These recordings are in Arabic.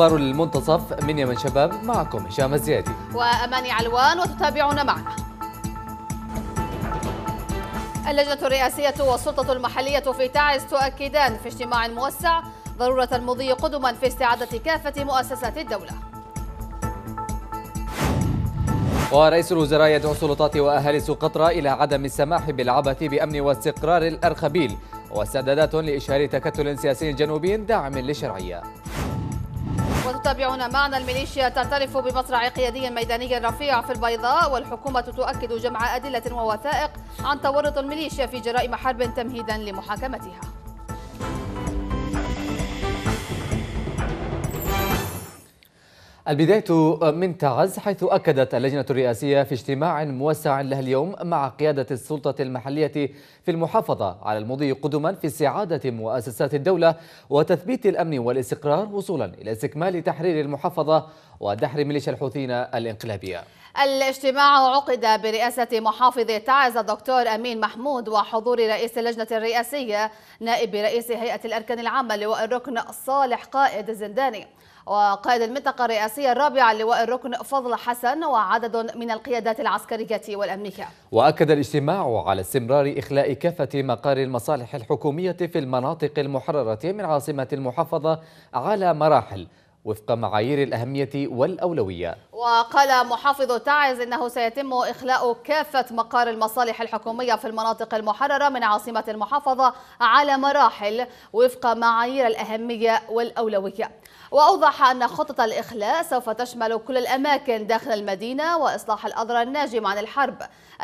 أخبار المنتصف من يمن شباب معكم هشام الزيادي وأماني علوان وتتابعون معنا اللجنة الرئاسية والسلطة المحلية في تعز تؤكدان في اجتماع موسع ضرورة المضي قدما في استعادة كافة مؤسسات الدولة ورئيس الوزراء يدعو السلطات وأهالي سقطرى إلى عدم السماح بالعبث بأمن واستقرار الأرخبيل واستعدادات لإشهار تكتل سياسي جنوبي داعم للشرعية تتابعون معنا الميليشيا تعترف بمصرع قيادي ميداني رفيع في البيضاء والحكومة تؤكد جمع أدلة ووثائق عن تورط الميليشيا في جرائم حرب تمهيدا لمحاكمتها البداية من تعز حيث أكدت اللجنة الرئاسية في اجتماع موسع لها اليوم مع قيادة السلطة المحلية في المحافظة على المضي قدما في استعادة مؤسسات الدولة وتثبيت الأمن والاستقرار وصولا إلى استكمال تحرير المحافظة ودحر ميليشيا الحوثيين الإنقلابية الاجتماع عقد برئاسة محافظ تعز الدكتور أمين محمود وحضور رئيس اللجنة الرئاسية نائب رئيس هيئة الأركان العامة لواء الركن صالح قائد الزنداني وقائد المنطقة الرئاسية الرابعة لواء الركن فضل حسن وعدد من القيادات العسكرية والأمنية وأكد الاجتماع على استمرار إخلاء كافة مقار المصالح الحكومية في المناطق المحررة من عاصمة المحافظة على مراحل وفق معايير الأهمية والأولوية وقال محافظ تعز انه سيتم اخلاء كافه مقار المصالح الحكوميه في المناطق المحرره من عاصمه المحافظه على مراحل وفق معايير الاهميه والاولويه. واوضح ان خطه الاخلاء سوف تشمل كل الاماكن داخل المدينه واصلاح الاذرى الناجم عن الحرب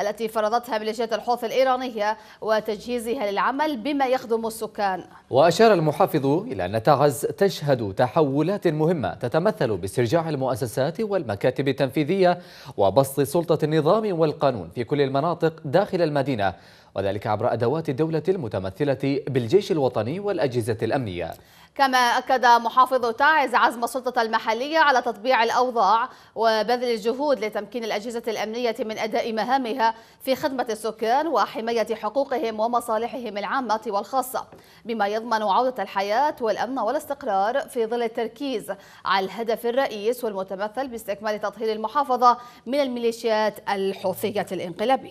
التي فرضتها ميليشيات الحوثي الايرانيه وتجهيزها للعمل بما يخدم السكان. واشار المحافظ الى ان تعز تشهد تحولات مهمه تتمثل باسترجاع المؤسسات والمكان المكاتب التنفيذية وبسط سلطة النظام والقانون في كل المناطق داخل المدينة وذلك عبر أدوات الدولة المتمثلة بالجيش الوطني والأجهزة الأمنية كما أكد محافظ تعز عزم السلطة المحلية على تطبيع الأوضاع وبذل الجهود لتمكين الأجهزة الأمنية من أداء مهامها في خدمة السكان وحماية حقوقهم ومصالحهم العامة والخاصة بما يضمن عودة الحياة والأمن والاستقرار في ظل التركيز على الهدف الرئيس والمتمثل باستكمال تطهير المحافظة من الميليشيات الحوثية الانقلابية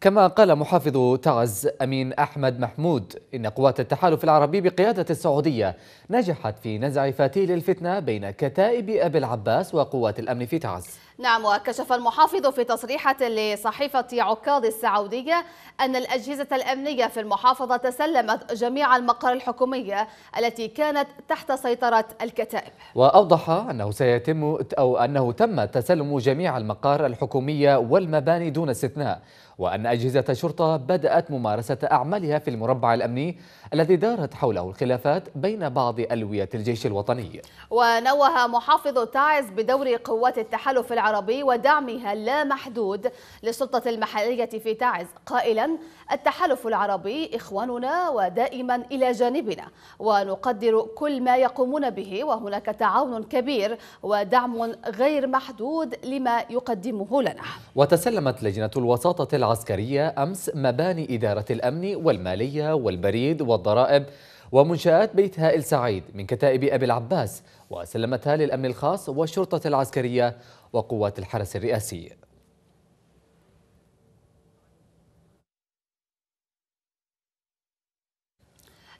كما قال محافظ تعز أمين أحمد محمود إن قوات التحالف العربي بقيادة السعودية نجحت في نزع فتيل الفتنة بين كتائب أبي العباس وقوات الأمن في تعز نعم وكشف المحافظ في تصريحة لصحيفة عكاظ السعودية أن الأجهزة الأمنية في المحافظة تسلمت جميع المقر الحكومية التي كانت تحت سيطرة الكتائب وأوضح أنه سيتم أو أنه تم تسلم جميع المقار الحكومية والمباني دون استثناء وأن أجهزة الشرطة بدأت ممارسة أعمالها في المربع الأمني الذي دارت حوله الخلافات بين بعض ألوية الجيش الوطني ونوه محافظ تعز بدور قوات التحالف العربي العربي ودعمها اللامحدود للسلطة المحلية في تعز قائلا التحالف العربي إخواننا ودائما إلى جانبنا ونقدر كل ما يقومون به وهناك تعاون كبير ودعم غير محدود لما يقدمه لنا وتسلمت لجنة الوساطة العسكرية أمس مباني إدارة الأمن والمالية والبريد والضرائب ومنشآت بيت هائل سعيد من كتائب أبي العباس وسلمتها للأمن الخاص والشرطة العسكرية وقوات الحرس الرئاسي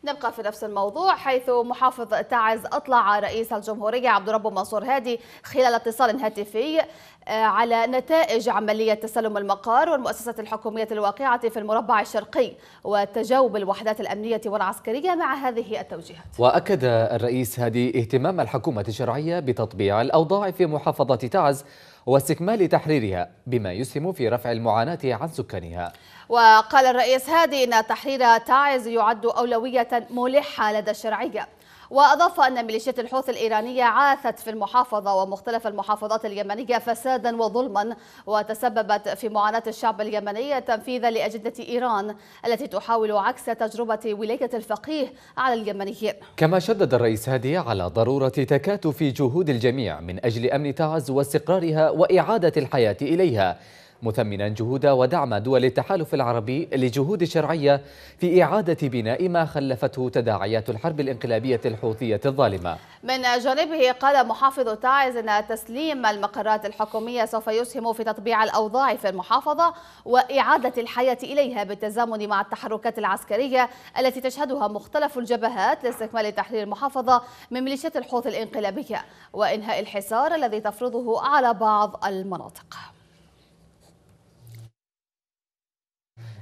نبقى في نفس الموضوع حيث محافظ تعز أطلع رئيس الجمهورية عبد ربه منصور هادي خلال اتصال هاتفي آه، على نتائج عملية تسلم المقار والمؤسسة الحكومية الواقعة في المربع الشرقي وتجاوب الوحدات الأمنية والعسكرية مع هذه التوجيهات وأكد الرئيس هادي اهتمام الحكومة الشرعية بتطبيع الأوضاع في محافظة تعز واستكمال تحريرها بما يسهم في رفع المعاناة عن سكانها وقال الرئيس هادي أن تحرير تعز يعد أولوية ملحة لدى الشرعية وأضاف أن ميليشيات الحوثي الإيرانية عاثت في المحافظة ومختلف المحافظات اليمنية فسادا وظلما وتسببت في معاناة الشعب اليمني تنفيذا لأجندة إيران التي تحاول عكس تجربة ولاية الفقيه على اليمنيين كما شدد الرئيس هادي على ضرورة تكاتف جهود الجميع من أجل أمن تعز واستقرارها وإعادة الحياة إليها مثمنا جهود ودعم دول التحالف العربي لجهود شرعية في إعادة بناء ما خلفته تداعيات الحرب الانقلابية الحوثية الظالمة من جانبه قال محافظ تعز أن تسليم المقرات الحكومية سوف يسهم في تطبيع الأوضاع في المحافظة وإعادة الحياة إليها بالتزامن مع التحركات العسكرية التي تشهدها مختلف الجبهات لاستكمال تحرير المحافظة من ميليشيات الحوث الانقلابية وإنهاء الحصار الذي تفرضه على بعض المناطق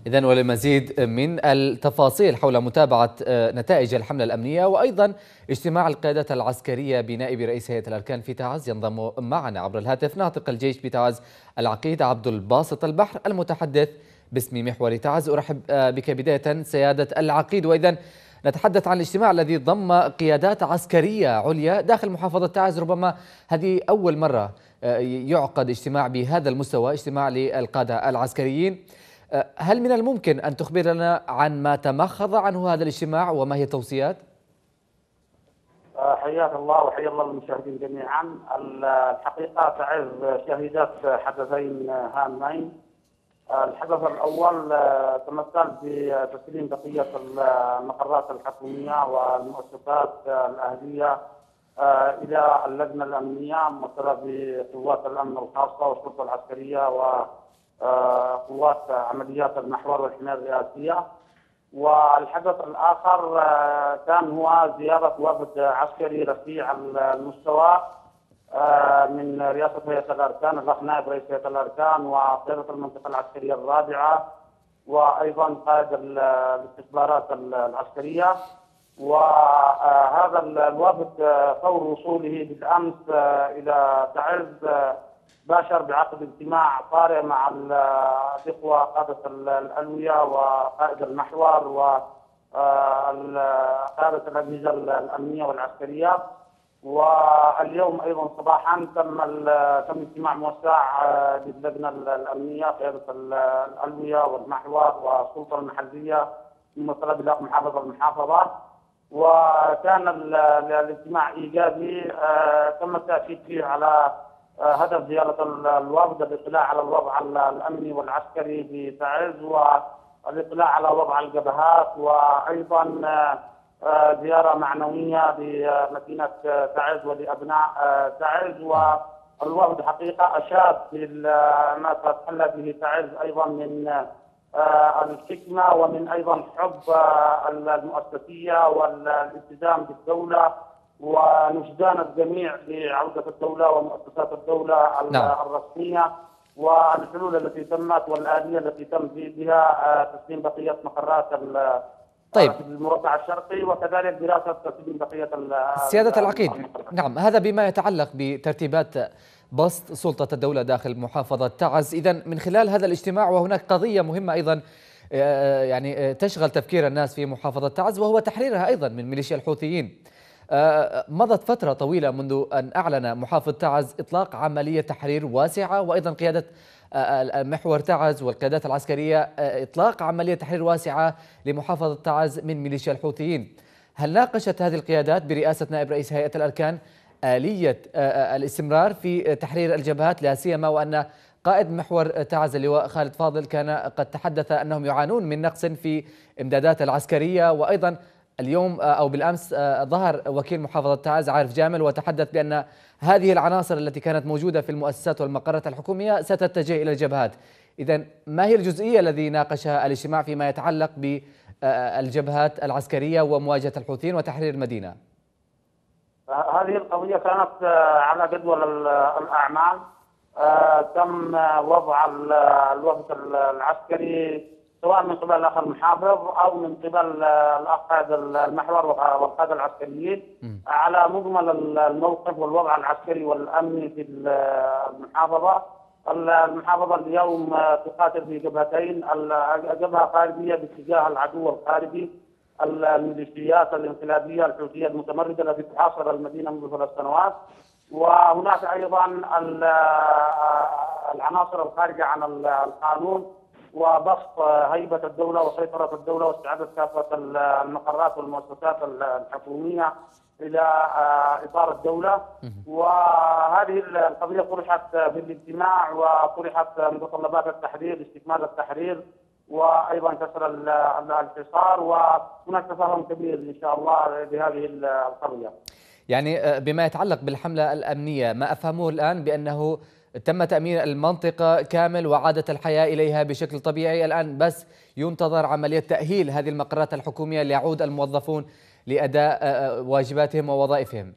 إذا ولمزيد من التفاصيل حول متابعة آه، نتائج الحملة الأمنية وأيضا اجتماع القيادة العسكرية بنائب رئيس هيئة الأركان في تعز ينضم معنا عبر الهاتف ناطق الجيش بتعز العقيد عبد الباسط البحر المتحدث باسم محور تعز أرحب آه، بك بداية سيادة العقيد وإذا نتحدث عن الاجتماع الذي ضم قيادات عسكرية عليا داخل محافظة تعز ربما هذه أول مرة آه، يعقد اجتماع بهذا المستوى اجتماع للقادة العسكريين أه، هل من الممكن أن تخبرنا عن ما تمخض عنه هذا الاجتماع وما هي التوصيات؟ أه، حياك الله وحيا الله المشاهدين جميعا الحقيقة تعز شهدت حدثين هامين أه، الحدث الأول تمثل بتسليم بقية المقرات الحكومية والمؤسسات الأهلية إلى اللجنة الأمنية ممثلة بقوات الأمن الخاصة والسلطة العسكرية و آه، قوات عمليات المحور والحمايه الرئاسيه والحدث الاخر آه، كان هو زياره وفد عسكري رفيع المستوى آه، من رئاسه هيئه الاركان الاخ نائب رئيس هيئه الاركان وقياده المنطقه العسكريه الرابعه وايضا قائد الاستخبارات العسكريه وهذا الوفد فور وصوله بالامس الى تعز باشر بعقد اجتماع طارئ مع الاخوه قاده الالويه وقائد المحور و قاده الاجهزه الامنيه والعسكريه واليوم ايضا صباحا تم تم اجتماع موسع آه، للجنه الامنيه قياده الالويه والمحور والسلطه المحليه ممثله بلاق محافظه المحافظه وكان الاجتماع ايجابي آه، تم التاكيد فيه على هدف زيارة الوفد الاطلاع على الوضع الأمني والعسكري بتعز والاطلاع على وضع الجبهات وأيضا آه، زيارة معنوية لمدينة تعز ولأبناء تعز آه، والوفد حقيقة أشاد بما تتحلى به تعز أيضا من آه، الحكمة ومن أيضا حب المؤسسية والالتزام بالدولة ونشدان الجميع لعودة الدولة ومؤسسات الدولة نعم. الرسمية والحلول التي تمت والآلية التي تم بها آه، تسليم بقية مقرات طيب آه، المربع الشرقي وكذلك دراسة تسليم بقية آه، سيادة العقيد نعم هذا بما يتعلق بترتيبات بسط سلطة الدولة داخل محافظة تعز إذا من خلال هذا الاجتماع وهناك قضية مهمة أيضا يعني تشغل تفكير الناس في محافظة تعز وهو تحريرها أيضا من ميليشيا الحوثيين آه، آه، مضت فترة طويلة منذ أن أعلن محافظ تعز إطلاق عملية تحرير واسعة وأيضا قيادة آه، محور تعز والقيادات العسكرية إطلاق عملية تحرير واسعة لمحافظة تعز من ميليشيا الحوثيين هل ناقشت هذه القيادات برئاسة نائب رئيس هيئة الأركان آلية الاستمرار في تحرير الجبهات لا سيما وأن قائد محور تعز اللواء خالد فاضل كان قد تحدث أنهم يعانون من نقص في إمدادات العسكرية وأيضا اليوم آه، او بالامس آه، ظهر وكيل محافظه تعز عارف جامل وتحدث بان هذه العناصر التي كانت موجوده في المؤسسات والمقرات الحكوميه ستتجه الى الجبهات. اذا ما هي الجزئيه الذي ناقشها الاجتماع فيما يتعلق بالجبهات آه، العسكريه ومواجهه الحوثيين وتحرير المدينه؟ هذه القضيه كانت على جدول الاعمال تم وضع الوفد العسكري سواء من قبل الاخ المحافظ او من قبل الاخ قائد المحور والقاده العسكريين على مجمل الموقف والوضع العسكري والامني في المحافظه المحافظه اليوم تقاتل في جبهتين الجبهه الخارجيه باتجاه العدو الخارجي الميليشيات الانقلابيه الحوثيه المتمرده التي تحاصر المدينه منذ ثلاث سنوات وهناك ايضا العناصر الخارجه عن القانون وبسط هيبه الدوله وسيطره الدوله واستعاده كافه المقرات والمؤسسات الحكوميه الى آه، اطار الدوله وهذه القضيه طرحت بالاجتماع وطرحت متطلبات التحرير استكمال التحرير وايضا كسر الحصار وهناك تفاهم كبير ان شاء الله بهذه القضيه. يعني آه، بما يتعلق بالحمله الامنيه ما افهمه الان بانه تم تأمين المنطقة كامل وعادت الحياة إليها بشكل طبيعي الآن بس ينتظر عملية تأهيل هذه المقرات الحكومية ليعود الموظفون لأداء آه، آه، واجباتهم ووظائفهم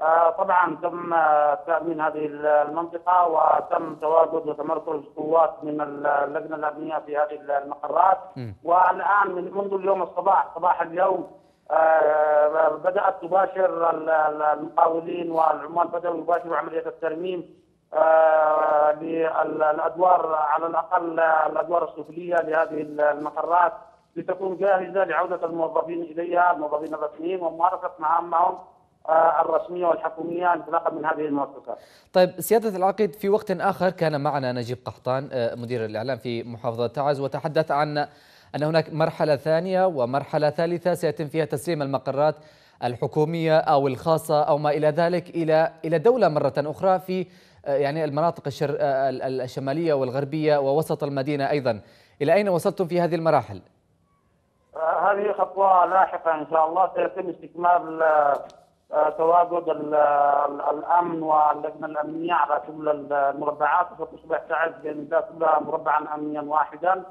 آه، طبعا تم تامين هذه المنطقه وتم تواجد وتمركز قوات من اللجنه الامنيه في هذه المقرات والان منذ اليوم الصباح صباح اليوم آه، بدأت تباشر المقاولين والعمال بدأوا يباشروا عملية الترميم آه، للأدوار على الأقل الأدوار السفلية لهذه المقرات لتكون جاهزة لعودة الموظفين إليها الموظفين الرسميين وممارسة مهامهم آه، الرسمية والحكومية انطلاقا من هذه المؤسسات طيب سيادة العقيد في وقت آخر كان معنا نجيب قحطان مدير الإعلام في محافظة تعز وتحدث عن أن هناك مرحلة ثانية ومرحلة ثالثة سيتم فيها تسليم المقرات الحكومية أو الخاصة أو ما إلى ذلك إلى إلى دولة مرة أخرى في يعني المناطق الشر الشمالية والغربية ووسط المدينة أيضا إلى أين وصلتم في هذه المراحل؟ هذه خطوة لاحقة إن شاء الله سيتم استكمال آه، تواجد الامن واللجنه الامنيه على كل المربعات فتصبح تعز بامداد كلها مربعا امنيا واحدا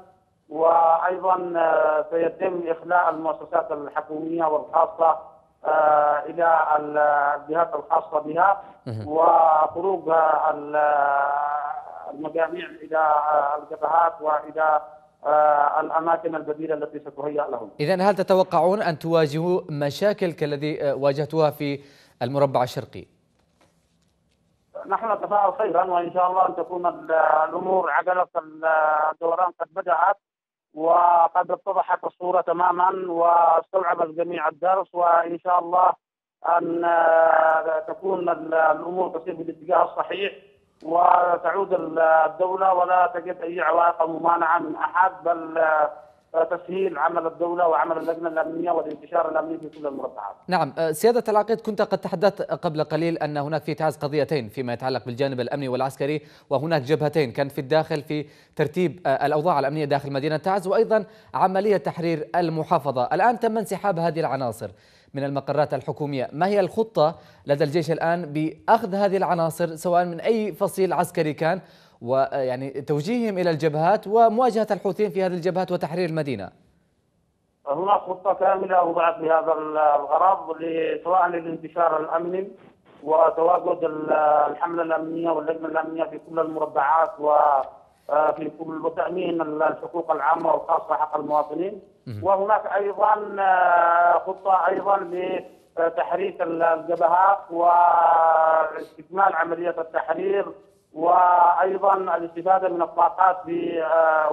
وايضا آه، سيتم اخلاء المؤسسات الحكوميه والخاصه آه، الى الجهات الخاصه بها وخروج آه، المجاميع الى الجبهات والى الاماكن البديله التي ستهيأ لهم. اذا هل تتوقعون ان تواجهوا مشاكل كالذي واجهتوها في المربع الشرقي؟ نحن نتفائل خيرا وان شاء الله ان تكون الامور عجله الدوران قد بدات وقد اتضحت الصورة تماما واستوعبت جميع الدرس وإن شاء الله أن آه، تكون الأمور تسير بالاتجاه الصحيح وتعود الدولة ولا تجد أي عوائق أو ممانعة من أحد بل آه، تسهيل عمل الدولة وعمل اللجنة الأمنية والانتشار الأمني في كل المربعات نعم أه، سيادة العقيد كنت قد تحدثت قبل قليل أن هناك في تعز قضيتين فيما يتعلق بالجانب الأمني والعسكري وهناك جبهتين كان في الداخل في ترتيب أه، الأوضاع الأمنية داخل مدينة تعز وأيضا عملية تحرير المحافظة الآن تم انسحاب هذه العناصر من المقرات الحكومية ما هي الخطة لدى الجيش الآن بأخذ هذه العناصر سواء من أي فصيل عسكري كان ويعني توجيههم إلى الجبهات ومواجهة الحوثيين في هذه الجبهات وتحرير المدينة هناك خطة كاملة وضعت لهذا الغرض سواء للانتشار الأمني وتواجد الحملة الأمنية واللجنة الأمنية في كل المربعات و آه، في كل وتأمين الحقوق العامة والخاصة حق المواطنين وهناك أيضا آه، خطة أيضا لتحريك الجبهات واستكمال آه، عملية التحرير وايضا الاستفاده من الطاقات آه،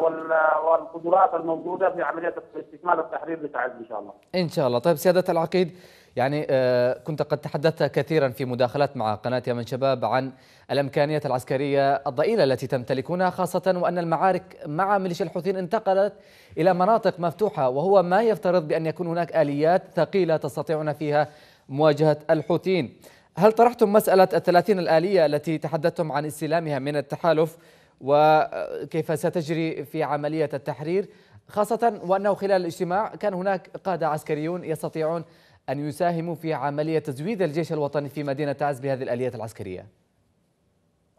والقدرات الموجوده في عمليه استكمال التحرير لتعز ان شاء الله. ان شاء الله، طيب سياده العقيد يعني آه، كنت قد تحدثت كثيرا في مداخلات مع قناه يمن شباب عن الامكانيات العسكريه الضئيله التي تمتلكونها خاصه وان المعارك مع ميليشيا الحوثيين انتقلت الى مناطق مفتوحه وهو ما يفترض بان يكون هناك اليات ثقيله تستطيعون فيها مواجهه الحوثيين. هل طرحتم مسألة الثلاثين الآلية التي تحدثتم عن استلامها من التحالف وكيف ستجري في عملية التحرير خاصة وأنه خلال الاجتماع كان هناك قادة عسكريون يستطيعون أن يساهموا في عملية تزويد الجيش الوطني في مدينة تعز بهذه الآليات العسكرية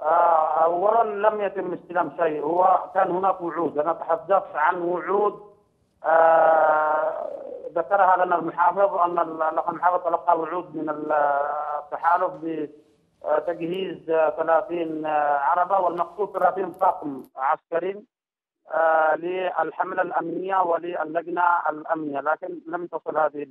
آه، أولا لم يتم استلام شيء هو كان هناك وعود أنا تحدثت عن وعود آه، ذكرها لنا المحافظ ان المحافظ تلقى الوعود من التحالف بتجهيز 30 عربه والمقصود 30 طاقم عسكري آه، للحمله الامنيه وللجنه الامنيه لكن لم تصل هذه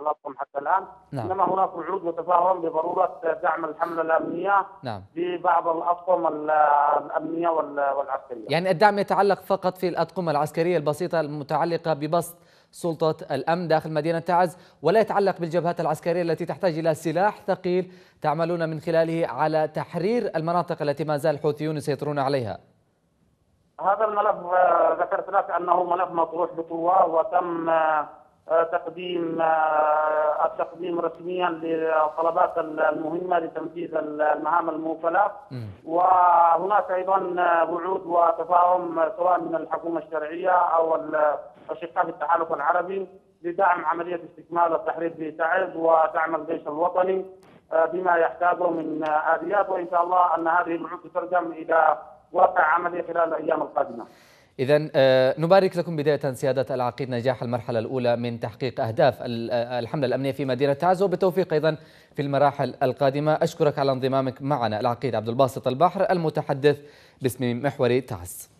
الاطقم حتى الان نعم. انما هناك وعود وتفاهم بضروره دعم الحمله الامنيه نعم. ببعض الاطقم الامنيه والعسكريه يعني الدعم يتعلق فقط في الاطقم العسكريه البسيطه المتعلقه ببسط سلطة الأمن داخل مدينة تعز ولا يتعلق بالجبهات العسكرية التي تحتاج إلى سلاح ثقيل تعملون من خلاله على تحرير المناطق التي ما زال الحوثيون يسيطرون عليها هذا الملف آه، ذكرت لك أنه ملف مطروح بقوة وتم آه، تقديم آه، التقديم رسميا للطلبات المهمه لتنفيذ المهام الموكله وهناك ايضا وعود وتفاهم سواء من الحكومه الشرعيه او أشقاء التحالف العربي لدعم عملية استكمال التحرير في تعز ودعم الجيش الوطني آه، بما يحتاجه من آليات وإن شاء الله أن هذه البحوث تترجم إلى واقع عملي خلال الأيام القادمة إذا آه، نبارك لكم بداية سيادة العقيد نجاح المرحلة الأولى من تحقيق أهداف آه، الحملة الأمنية في مدينة تعز وبالتوفيق أيضا في المراحل القادمة أشكرك على انضمامك معنا العقيد عبد الباسط البحر المتحدث باسم محور تعز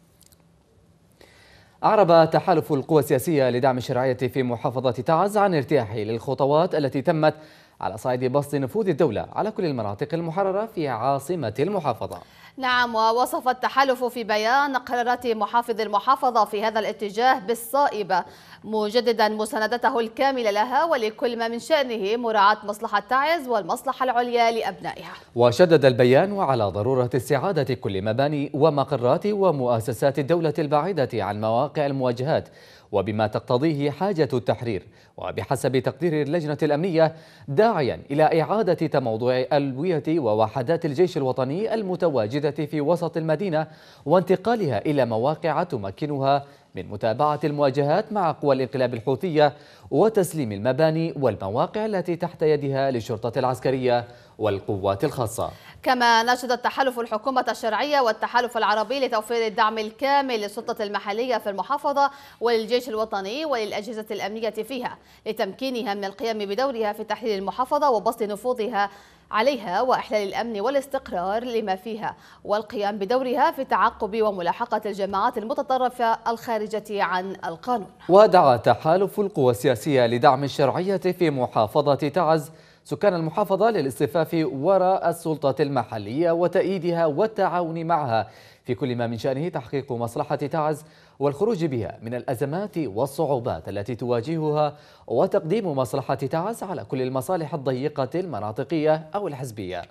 أعرب تحالف القوى السياسية لدعم الشرعية في محافظة تعز عن ارتياحه للخطوات التي تمت على صعيد بسط نفوذ الدولة على كل المناطق المحررة في عاصمة المحافظة نعم ووصف التحالف في بيان قرارات محافظ المحافظة في هذا الاتجاه بالصائبة مجددا مساندته الكاملة لها ولكل ما من شأنه مراعاة مصلحة تعز والمصلحة العليا لأبنائها وشدد البيان على ضرورة استعادة كل مباني ومقرات ومؤسسات الدولة البعيدة عن مواقع المواجهات وبما تقتضيه حاجة التحرير وبحسب تقدير اللجنة الأمنية داعيا إلى إعادة تموضع ألوية ووحدات الجيش الوطني المتواجدة في وسط المدينة وانتقالها إلى مواقع تمكنها من متابعة المواجهات مع قوى الانقلاب الحوثية وتسليم المباني والمواقع التي تحت يدها للشرطة العسكرية والقوات الخاصة كما نشد التحالف الحكومة الشرعية والتحالف العربي لتوفير الدعم الكامل للسلطة المحلية في المحافظة وللجيش الوطني وللأجهزة الأمنية فيها لتمكينها من القيام بدورها في تحرير المحافظة وبسط نفوذها عليها وإحلال الأمن والاستقرار لما فيها والقيام بدورها في تعقب وملاحقة الجماعات المتطرفة الخارجة عن القانون ودعا تحالف القوى السياسية لدعم الشرعية في محافظة تعز سكان المحافظة للاصطفاف وراء السلطة المحلية وتأييدها والتعاون معها في كل ما من شأنه تحقيق مصلحة تعز والخروج بها من الأزمات والصعوبات التي تواجهها وتقديم مصلحة تعز على كل المصالح الضيقة المناطقية أو الحزبية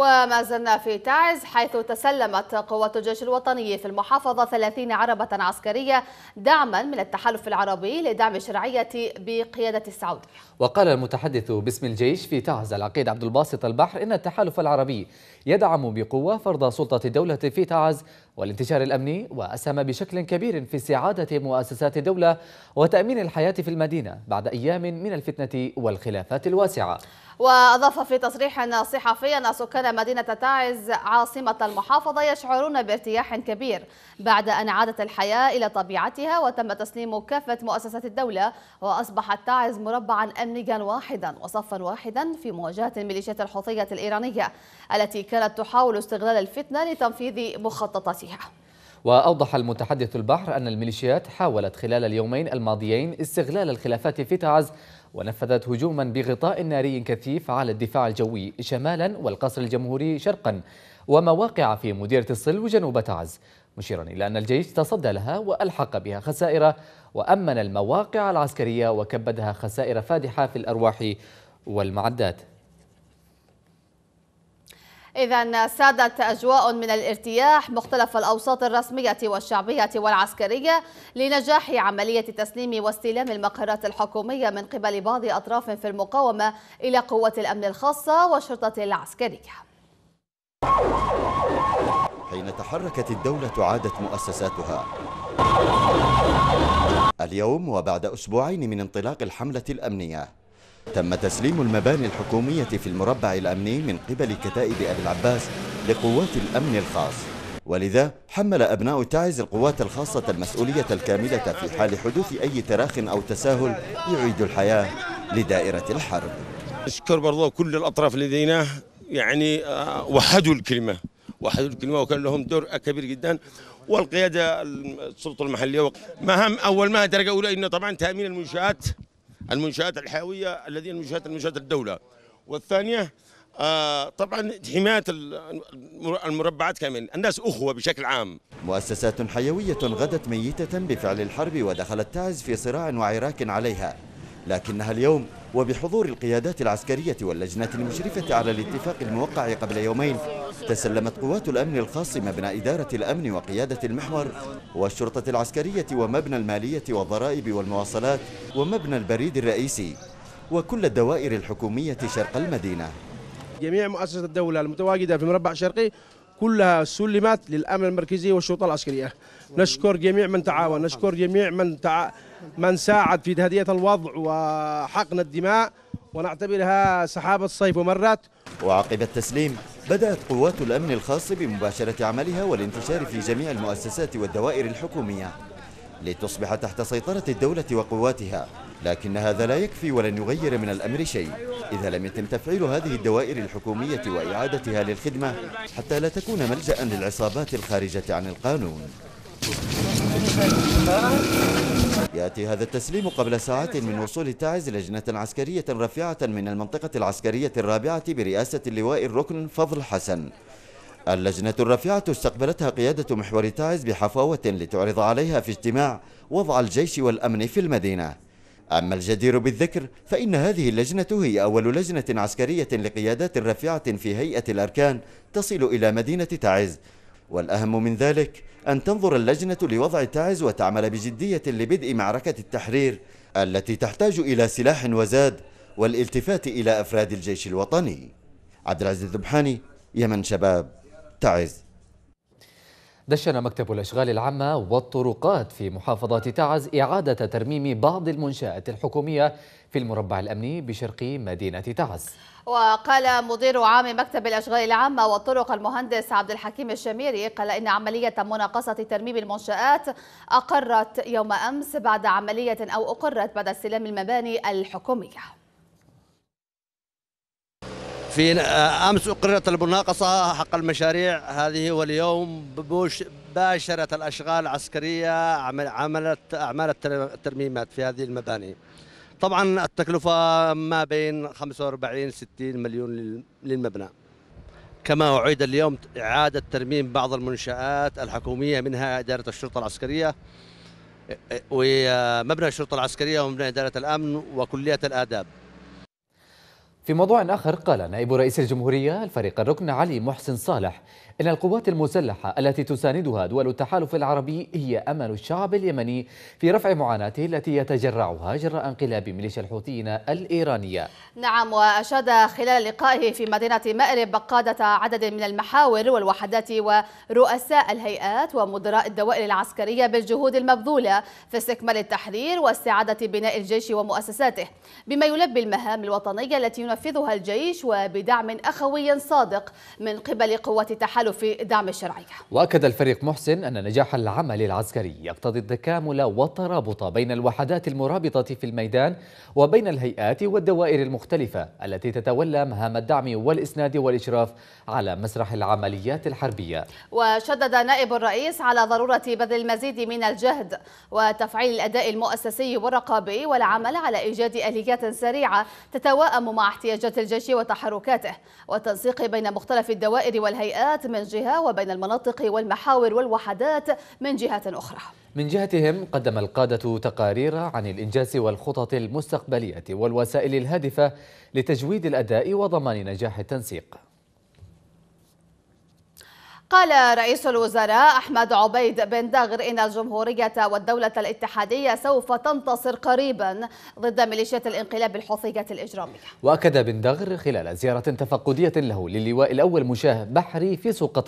وما زلنا في تعز حيث تسلمت قوات الجيش الوطني في المحافظة 30 عربة عسكرية دعما من التحالف العربي لدعم الشرعية بقيادة السعودية وقال المتحدث باسم الجيش في تعز العقيد عبد الباسط البحر إن التحالف العربي يدعم بقوة فرض سلطة الدولة في تعز والانتشار الأمني وأسهم بشكل كبير في استعادة مؤسسات الدولة وتأمين الحياة في المدينة بعد أيام من الفتنة والخلافات الواسعة وأضاف في تصريح صحفي أن سكان مدينة تعز عاصمة المحافظة يشعرون بارتياح كبير بعد أن عادت الحياة إلى طبيعتها وتم تسليم كافة مؤسسات الدولة وأصبحت تعز مربعا أمنيا واحدا وصفا واحدا في مواجهة الميليشيات الحوثية الإيرانية التي كانت تحاول استغلال الفتنة لتنفيذ مخططاتها عليها وأوضح المتحدث البحر أن الميليشيات حاولت خلال اليومين الماضيين استغلال الخلافات في تعز ونفذت هجوما بغطاء ناري كثيف على الدفاع الجوي شمالا والقصر الجمهوري شرقا ومواقع في مديرة الصل وجنوب تعز مشيرا إلى أن الجيش تصدى لها وألحق بها خسائر وأمن المواقع العسكرية وكبدها خسائر فادحة في الأرواح والمعدات إذا سادت أجواء من الارتياح مختلف الأوساط الرسمية والشعبية والعسكرية لنجاح عملية تسليم واستلام المقرات الحكومية من قبل بعض أطراف في المقاومة إلى قوات الأمن الخاصة والشرطة العسكرية حين تحركت الدولة عادت مؤسساتها اليوم وبعد أسبوعين من انطلاق الحملة الأمنية تم تسليم المباني الحكومية في المربع الأمني من قبل كتائب أبي العباس لقوات الأمن الخاص ولذا حمل أبناء تعز القوات الخاصة المسؤولية الكاملة في حال حدوث أي تراخ أو تساهل يعيد الحياة لدائرة الحرب أشكر برضو كل الأطراف لدينا يعني آه، وحدوا الكلمة وحدوا الكلمة وكان لهم دور كبير جدا والقيادة السلطة المحلية مهام أول ما درجة أولى إنه طبعا تأمين المنشآت المنشات الحيويه الذي منشات المنشآت الدوله والثانيه آه طبعا حمايه المربعات كامل الناس اخوه بشكل عام مؤسسات حيويه غدت ميته بفعل الحرب ودخلت تعز في صراع وعراك عليها لكنها اليوم وبحضور القيادات العسكرية واللجنة المشرفة على الاتفاق الموقع قبل يومين تسلمت قوات الأمن الخاص مبنى إدارة الأمن وقيادة المحور والشرطة العسكرية ومبنى المالية والضرائب والمواصلات ومبنى البريد الرئيسي وكل الدوائر الحكومية شرق المدينة جميع مؤسسات الدولة المتواجدة في المربع الشرقي كلها سلمت للأمن المركزي والشرطة العسكرية نشكر جميع من تعاون نشكر جميع من تعاون من ساعد في تهدئة الوضع وحقن الدماء ونعتبرها سحابة صيف مرت وعقب التسليم بدأت قوات الأمن الخاص بمباشرة عملها والانتشار في جميع المؤسسات والدوائر الحكومية لتصبح تحت سيطرة الدولة وقواتها لكن هذا لا يكفي ولن يغير من الأمر شيء إذا لم يتم تفعيل هذه الدوائر الحكومية وإعادتها للخدمة حتى لا تكون ملجأ للعصابات الخارجة عن القانون يأتي هذا التسليم قبل ساعات من وصول تعز لجنة عسكرية رفيعة من المنطقة العسكرية الرابعة برئاسة اللواء الركن فضل حسن اللجنة الرفيعة استقبلتها قيادة محور تعز بحفاوة لتعرض عليها في اجتماع وضع الجيش والأمن في المدينة أما الجدير بالذكر فإن هذه اللجنة هي أول لجنة عسكرية لقيادات رفيعة في هيئة الأركان تصل إلى مدينة تعز والأهم من ذلك أن تنظر اللجنة لوضع تعز وتعمل بجدية لبدء معركة التحرير التي تحتاج إلى سلاح وزاد والالتفات إلى أفراد الجيش الوطني عبد العزيز الذبحاني يمن شباب تعز دشن مكتب الأشغال العامة والطرقات في محافظة تعز إعادة ترميم بعض المنشآت الحكومية في المربع الأمني بشرق مدينة تعز وقال مدير عام مكتب الأشغال العامة والطرق المهندس عبد الحكيم الشميري قال إن عملية مناقصة ترميم المنشآت أقرت يوم أمس بعد عملية أو أقرت بعد استلام المباني الحكومية في امس اقرت المناقصه حق المشاريع هذه واليوم باشرت الاشغال العسكريه عملت اعمال الترميمات في هذه المباني طبعا التكلفة ما بين 45 60 مليون للمبنى كما أعيد اليوم إعادة ترميم بعض المنشآت الحكومية منها إدارة الشرطة العسكرية ومبنى الشرطة العسكرية ومبنى إدارة الأمن وكلية الآداب في موضوع آخر قال نائب رئيس الجمهورية الفريق الركن علي محسن صالح إن القوات المسلحة التي تساندها دول التحالف العربي هي أمل الشعب اليمني في رفع معاناته التي يتجرعها جراء انقلاب ميليشيا الحوثيين الإيرانية نعم وأشاد خلال لقائه في مدينة مأرب قادة عدد من المحاور والوحدات ورؤساء الهيئات ومدراء الدوائر العسكرية بالجهود المبذولة في استكمال التحرير واستعادة بناء الجيش ومؤسساته بما يلبي المهام الوطنية التي ينفذها الجيش وبدعم أخوي صادق من قبل قوات التحالف يعملوا في دعم الشرعية وأكد الفريق محسن أن نجاح العمل العسكري يقتضي التكامل والترابط بين الوحدات المرابطة في الميدان وبين الهيئات والدوائر المختلفة التي تتولى مهام الدعم والإسناد والإشراف على مسرح العمليات الحربية وشدد نائب الرئيس على ضرورة بذل المزيد من الجهد وتفعيل الأداء المؤسسي والرقابي والعمل على إيجاد آليات سريعة تتواءم مع احتياجات الجيش وتحركاته والتنسيق بين مختلف الدوائر والهيئات من من جهة وبين المناطق والمحاور والوحدات من جهة أخرى من جهتهم قدم القادة تقارير عن الإنجاز والخطط المستقبلية والوسائل الهادفة لتجويد الأداء وضمان نجاح التنسيق قال رئيس الوزراء أحمد عبيد بن داغر إن الجمهورية والدولة الاتحادية سوف تنتصر قريبا ضد ميليشيات الانقلاب الحوثية الإجرامية وأكد بن داغر خلال زيارة تفقدية له للواء الأول مشاه بحري في سوق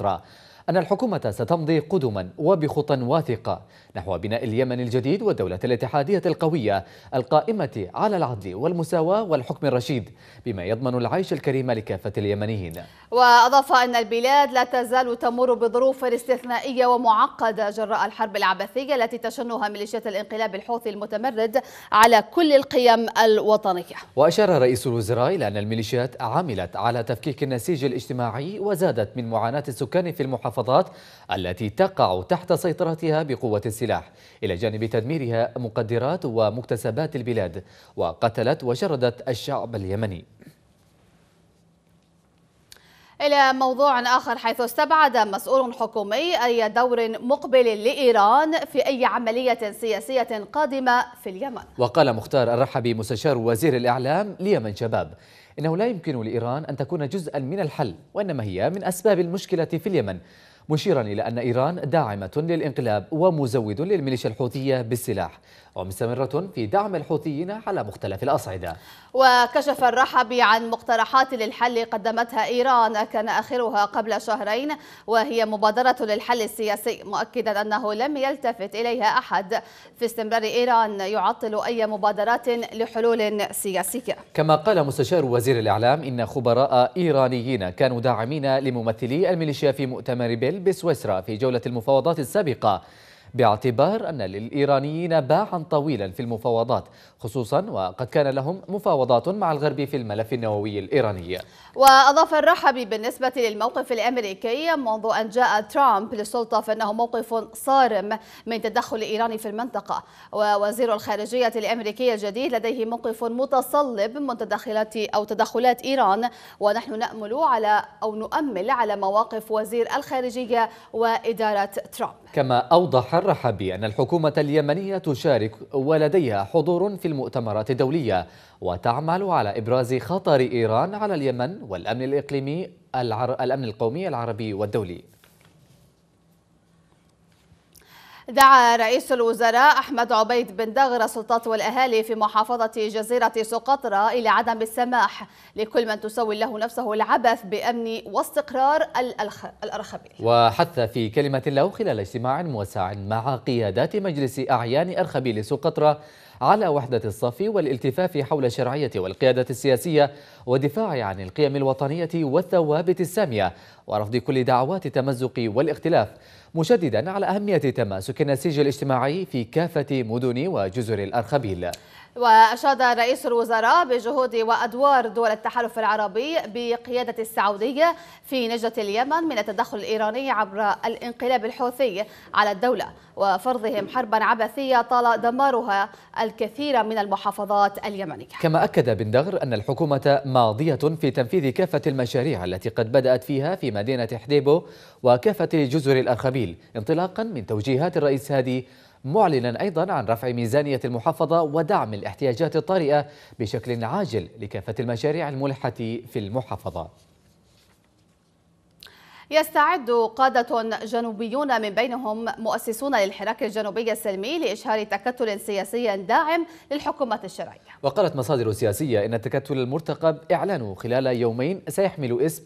أن الحكومة ستمضي قدما وبخطى واثقة نحو بناء اليمن الجديد والدولة الاتحادية القوية القائمة على العدل والمساواة والحكم الرشيد بما يضمن العيش الكريم لكافة اليمنيين وأضاف أن البلاد لا تزال تمر بظروف استثنائية ومعقدة جراء الحرب العبثية التي تشنها ميليشيات الانقلاب الحوثي المتمرد على كل القيم الوطنية وأشار رئيس الوزراء إلى أن الميليشيات عملت على تفكيك النسيج الاجتماعي وزادت من معاناة السكان في المحافظة المحافظات التي تقع تحت سيطرتها بقوة السلاح إلى جانب تدميرها مقدرات ومكتسبات البلاد وقتلت وشردت الشعب اليمني إلى موضوع آخر حيث استبعد مسؤول حكومي أي دور مقبل لإيران في أي عملية سياسية قادمة في اليمن وقال مختار الرحبي مستشار وزير الإعلام ليمن شباب إنه لا يمكن لإيران أن تكون جزءا من الحل وإنما هي من أسباب المشكلة في اليمن مشيرا إلى أن إيران داعمة للانقلاب ومزود للميليشيا الحوثية بالسلاح ومستمرة في دعم الحوثيين على مختلف الأصعدة وكشف الرحبي عن مقترحات للحل قدمتها إيران كان آخرها قبل شهرين وهي مبادرة للحل السياسي مؤكدا أنه لم يلتفت إليها أحد في استمرار إيران يعطل أي مبادرات لحلول سياسية كما قال مستشار وزير الإعلام إن خبراء إيرانيين كانوا داعمين لممثلي الميليشيا في مؤتمر بيل بسويسرا في جولة المفاوضات السابقة باعتبار أن للإيرانيين باعا طويلا في المفاوضات خصوصا وقد كان لهم مفاوضات مع الغرب في الملف النووي الإيراني وأضاف الرحبي بالنسبة للموقف الأمريكي منذ أن جاء ترامب للسلطة فإنه موقف صارم من تدخل إيراني في المنطقة ووزير الخارجية الأمريكية الجديد لديه موقف متصلب من تدخلات أو تدخلات إيران ونحن نأمل على أو نؤمل على مواقف وزير الخارجية وإدارة ترامب كما أوضح الرحبي أن الحكومة اليمنية تشارك ولديها حضور في المؤتمرات الدولية وتعمل على إبراز خطر إيران على اليمن والأمن الإقليمي الأمن القومي العربي والدولي دعا رئيس الوزراء أحمد عبيد بن دغر السلطات والأهالي في محافظة جزيرة سقطرى إلى عدم السماح لكل من تسول له نفسه العبث بأمن واستقرار الأرخبيل وحث في كلمة له خلال اجتماع موسع مع قيادات مجلس أعيان أرخبيل سقطرى على وحدة الصف والالتفاف حول الشرعية والقيادة السياسية والدفاع عن القيم الوطنية والثوابت السامية ورفض كل دعوات التمزق والاختلاف مشددا على أهمية تماسك النسيج الاجتماعي في كافة مدن وجزر الأرخبيل وأشاد رئيس الوزراء بجهود وأدوار دول التحالف العربي بقيادة السعودية في نجدة اليمن من التدخل الإيراني عبر الانقلاب الحوثي على الدولة وفرضهم حربا عبثية طال دمارها الكثير من المحافظات اليمنية كما أكد بن دغر أن الحكومة ماضية في تنفيذ كافة المشاريع التي قد بدأت فيها في مدينة حديبو وكافة جزر الأرخبيل انطلاقا من توجيهات الرئيس هادي معلنا أيضا عن رفع ميزانية المحافظة ودعم الاحتياجات الطارئة بشكل عاجل لكافة المشاريع الملحة في المحافظة يستعد قادة جنوبيون من بينهم مؤسسون للحراك الجنوبي السلمي لإشهار تكتل سياسي داعم للحكومة الشرعية وقالت مصادر سياسية إن التكتل المرتقب إعلانه خلال يومين سيحمل اسم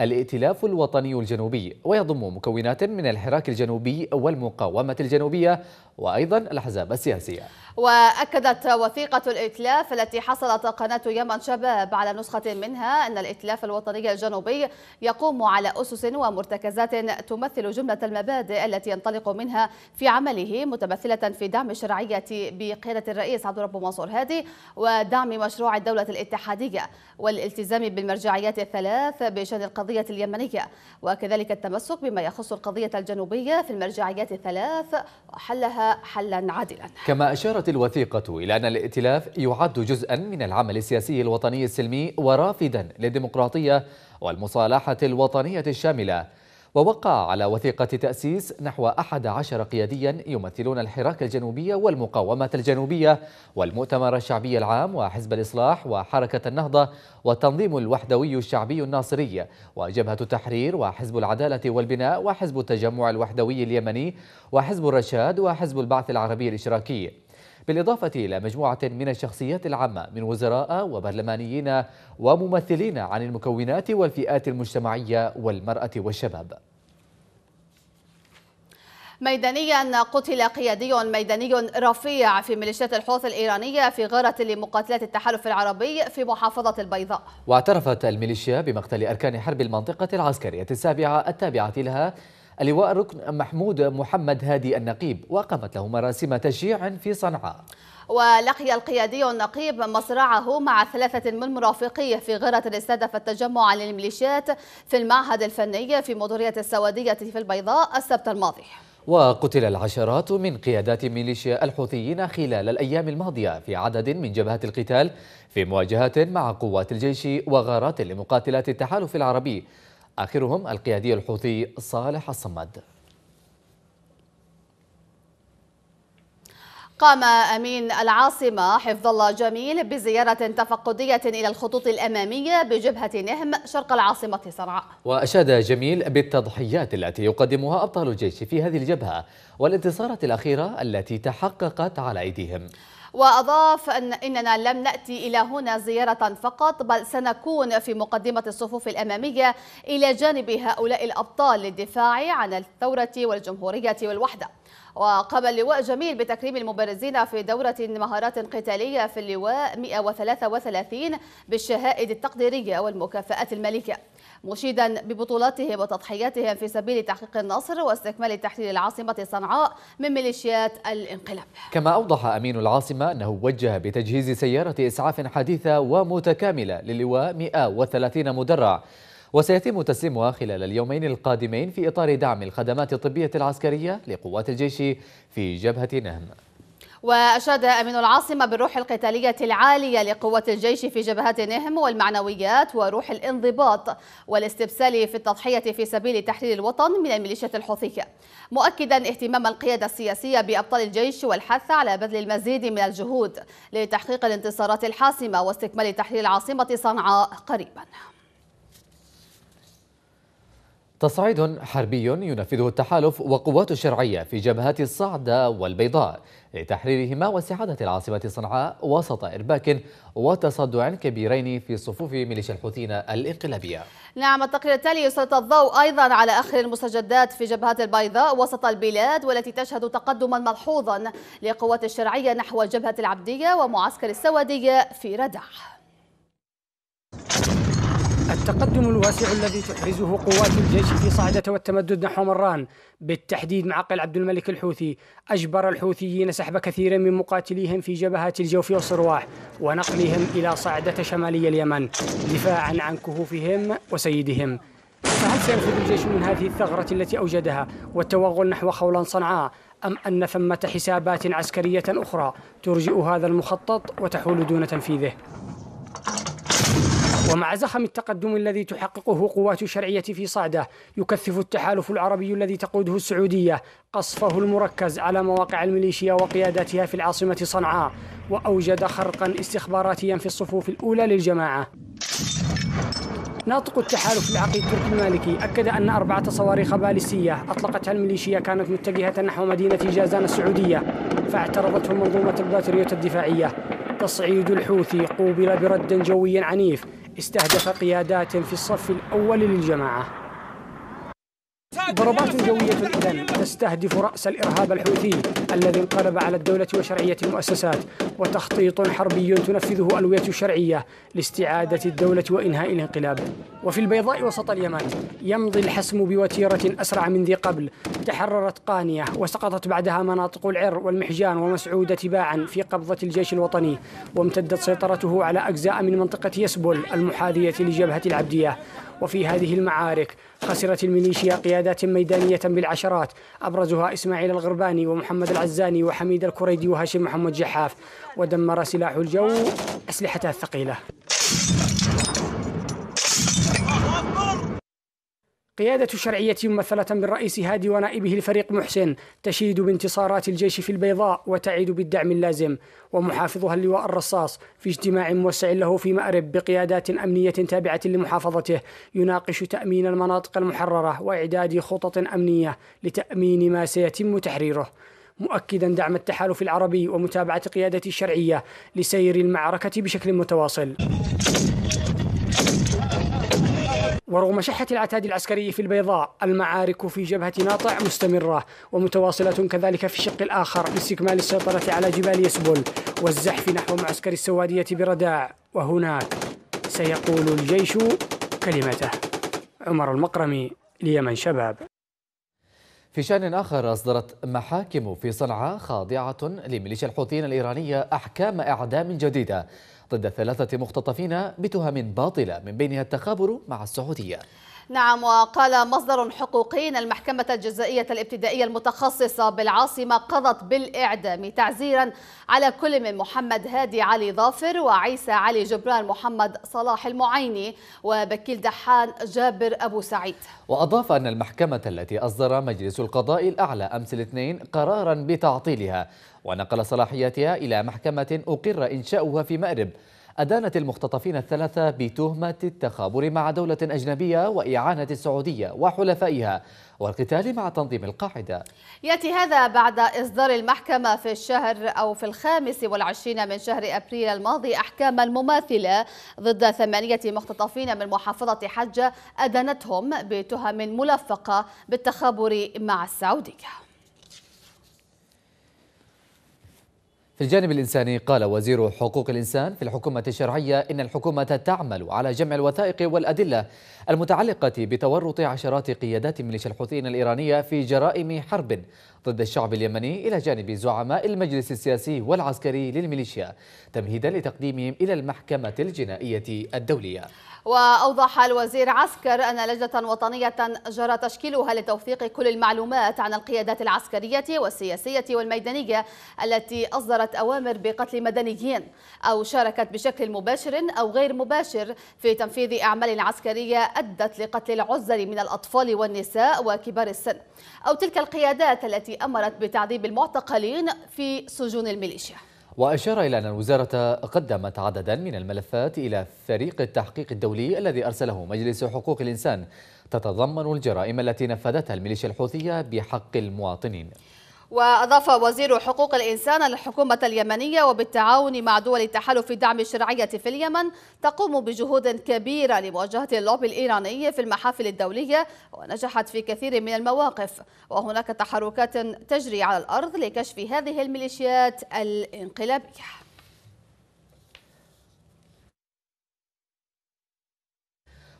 الائتلاف الوطني الجنوبي ويضم مكونات من الحراك الجنوبي والمقاومة الجنوبية وأيضا الأحزاب السياسية وأكدت وثيقة الإتلاف التي حصلت قناة يمن شباب على نسخة منها أن الإتلاف الوطني الجنوبي يقوم على أسس ومرتكزات تمثل جملة المبادئ التي ينطلق منها في عمله متمثلة في دعم الشرعية بقيادة الرئيس عبد الرب منصور هادي ودعم مشروع الدولة الاتحادية والالتزام بالمرجعيات الثلاث بشأن القضية اليمنية وكذلك التمسك بما يخص القضية الجنوبية في المرجعيات الثلاث وحلها حلا عادلا كما أشارت الوثيقة إلى أن الائتلاف يعد جزءا من العمل السياسي الوطني السلمي ورافدا للديمقراطية والمصالحة الوطنية الشاملة ووقع على وثيقة تأسيس نحو 11 قياديا يمثلون الحراك الجنوبية والمقاومة الجنوبية والمؤتمر الشعبي العام وحزب الإصلاح وحركة النهضة والتنظيم الوحدوي الشعبي الناصري وجبهة التحرير وحزب العدالة والبناء وحزب التجمع الوحدوي اليمني وحزب الرشاد وحزب البعث العربي الإشراكي بالإضافة إلى مجموعة من الشخصيات العامة من وزراء وبرلمانيين وممثلين عن المكونات والفئات المجتمعية والمرأة والشباب ميدانيا قتل قيادي ميداني رفيع في ميليشيات الحوثي الإيرانية في غارة لمقاتلات التحالف العربي في محافظة البيضاء واعترفت الميليشيا بمقتل أركان حرب المنطقة العسكرية السابعة التابعة لها اللواء ركن محمود محمد هادي النقيب وأقامت له مراسم تشجيع في صنعاء ولقي القيادي النقيب مصرعه مع ثلاثة من مرافقيه في غرة استهدفت تجمعا للميليشيات في المعهد الفني في مديرية السوادية في البيضاء السبت الماضي وقتل العشرات من قيادات ميليشيا الحوثيين خلال الأيام الماضية في عدد من جبهات القتال في مواجهة مع قوات الجيش وغارات لمقاتلات التحالف العربي آخرهم القيادي الحوثي صالح الصمد قام أمين العاصمة حفظ الله جميل بزيارة تفقدية إلى الخطوط الأمامية بجبهة نهم شرق العاصمة صنعاء وأشاد جميل بالتضحيات التي يقدمها أبطال الجيش في هذه الجبهة والانتصارات الأخيرة التي تحققت على أيديهم وأضاف أن إننا لم نأتي إلى هنا زيارة فقط بل سنكون في مقدمة الصفوف الأمامية إلى جانب هؤلاء الأبطال للدفاع عن الثورة والجمهورية والوحدة وقام اللواء جميل بتكريم المبارزين في دورة مهارات قتالية في اللواء 133 بالشهائد التقديرية والمكافآت المالية مشيدا ببطولاتهم وتضحياتهم في سبيل تحقيق النصر واستكمال تحرير العاصمة صنعاء من ميليشيات الانقلاب كما أوضح أمين العاصمة أنه وجه بتجهيز سيارة إسعاف حديثة ومتكاملة للواء 130 مدرع وسيتم تسليمها خلال اليومين القادمين في إطار دعم الخدمات الطبية العسكرية لقوات الجيش في جبهة نهم وأشاد أمين العاصمة بالروح القتالية العالية لقوة الجيش في جبهات نهم والمعنويات وروح الانضباط والاستبسال في التضحية في سبيل تحرير الوطن من الميليشيات الحوثية مؤكدا اهتمام القيادة السياسية بأبطال الجيش والحث على بذل المزيد من الجهود لتحقيق الانتصارات الحاسمة واستكمال تحرير العاصمة صنعاء قريباً تصعيد حربي ينفذه التحالف وقوات الشرعية في جبهات الصعدة والبيضاء لتحريرهما واستعادة العاصمة صنعاء وسط إرباك وتصدع كبيرين في صفوف ميليشيا الحوثيين الانقلابية نعم التقرير التالي يسلط الضوء أيضا على آخر المستجدات في جبهات البيضاء وسط البلاد والتي تشهد تقدما ملحوظا لقوات الشرعية نحو جبهة العبدية ومعسكر السوادية في ردع التقدم الواسع الذي تحرزه قوات الجيش في صعدة والتمدد نحو مران بالتحديد مع عبد الملك الحوثي أجبر الحوثيين سحب كثير من مقاتليهم في جبهات الجوف والصرواح ونقلهم إلى صعدة شمالي اليمن دفاعا عن كهوفهم وسيدهم فهل سينفذ الجيش من هذه الثغرة التي أوجدها والتوغل نحو خولان صنعاء أم أن ثمة حسابات عسكرية أخرى ترجئ هذا المخطط وتحول دون تنفيذه؟ ومع زخم التقدم الذي تحققه قوات الشرعية في صعدة يكثف التحالف العربي الذي تقوده السعودية قصفه المركز على مواقع الميليشيا وقياداتها في العاصمة صنعاء وأوجد خرقا استخباراتيا في الصفوف الأولى للجماعة ناطق التحالف العقيد تركي المالكي أكد أن أربعة صواريخ باليستية أطلقتها الميليشيا كانت متجهة نحو مدينة جازان السعودية فاعترضته منظومة الباتريوت الدفاعية تصعيد الحوثي قوبل برد جوي عنيف استهدف قيادات في الصف الأول للجماعة ضربات جوية إذن تستهدف رأس الإرهاب الحوثي الذي انقلب على الدولة وشرعية المؤسسات وتخطيط حربي تنفذه ألوية الشرعية لاستعادة الدولة وإنهاء الانقلاب وفي البيضاء وسط اليمن يمضي الحسم بوتيرة أسرع من ذي قبل تحررت قانية وسقطت بعدها مناطق العر والمحجان ومسعودة تباعا في قبضة الجيش الوطني وامتدت سيطرته على أجزاء من منطقة يسبل المحاذية لجبهة العبدية وفي هذه المعارك خسرت الميليشيا قيادات ميدانية بالعشرات أبرزها إسماعيل الغرباني ومحمد العزاني وحميد الكريدي وهاشم محمد جحاف ودمر سلاح الجو أسلحتها الثقيلة قيادة الشرعية ممثلة بالرئيس هادي ونائبه الفريق محسن تشيد بانتصارات الجيش في البيضاء وتعيد بالدعم اللازم ومحافظها اللواء الرصاص في اجتماع موسع له في مأرب بقيادات أمنية تابعة لمحافظته يناقش تأمين المناطق المحررة وإعداد خطط أمنية لتأمين ما سيتم تحريره مؤكدا دعم التحالف العربي ومتابعة قيادة الشرعية لسير المعركة بشكل متواصل ورغم شحة العتاد العسكري في البيضاء المعارك في جبهة ناطع مستمرة ومتواصلة كذلك في الشق الآخر لاستكمال السيطرة على جبال يسبل والزحف نحو معسكر السوادية برداع وهناك سيقول الجيش كلمته عمر المقرمي ليمن شباب في شأن آخر أصدرت محاكم في صنعاء خاضعة لميليشيا الحوثيين الإيرانية أحكام إعدام جديدة ضد ثلاثة مختطفين بتهم باطلة من بينها التخابر مع السعودية نعم وقال مصدر حقوقي أن المحكمة الجزائية الابتدائية المتخصصة بالعاصمة قضت بالإعدام تعزيرا على كل من محمد هادي علي ظافر وعيسى علي جبران محمد صلاح المعيني وبكيل دحان جابر أبو سعيد وأضاف أن المحكمة التي أصدر مجلس القضاء الأعلى أمس الاثنين قرارا بتعطيلها ونقل صلاحياتها إلى محكمة أقر إنشاؤها في مأرب أدانت المختطفين الثلاثة بتهمة التخابر مع دولة أجنبية وإعانة السعودية وحلفائها والقتال مع تنظيم القاعدة يأتي هذا بعد إصدار المحكمة في الشهر أو في الخامس والعشرين من شهر أبريل الماضي أحكاما مماثلة ضد ثمانية مختطفين من محافظة حجة أدانتهم بتهم ملفقة بالتخابر مع السعودية في الجانب الإنساني قال وزير حقوق الإنسان في الحكومة الشرعية إن الحكومة تعمل على جمع الوثائق والأدلة المتعلقة بتورط عشرات قيادات ميليشيا الحوثيين الإيرانية في جرائم حرب ضد الشعب اليمني إلى جانب زعماء المجلس السياسي والعسكري للميليشيا تمهيدا لتقديمهم إلى المحكمة الجنائية الدولية وأوضح الوزير عسكر أن لجنة وطنية جرى تشكيلها لتوثيق كل المعلومات عن القيادات العسكرية والسياسية والميدانية التي أصدرت أوامر بقتل مدنيين أو شاركت بشكل مباشر أو غير مباشر في تنفيذ أعمال عسكرية أدت لقتل العزل من الأطفال والنساء وكبار السن أو تلك القيادات التي أمرت بتعذيب المعتقلين في سجون الميليشيا وأشار إلى أن الوزارة قدمت عددا من الملفات إلى فريق التحقيق الدولي الذي أرسله مجلس حقوق الإنسان تتضمن الجرائم التي نفذتها الميليشيا الحوثية بحق المواطنين وأضاف وزير حقوق الإنسان أن الحكومة اليمنية وبالتعاون مع دول التحالف دعم الشرعية في اليمن تقوم بجهود كبيرة لمواجهة اللوبي الإيراني في المحافل الدولية ونجحت في كثير من المواقف وهناك تحركات تجري على الأرض لكشف هذه الميليشيات الانقلابية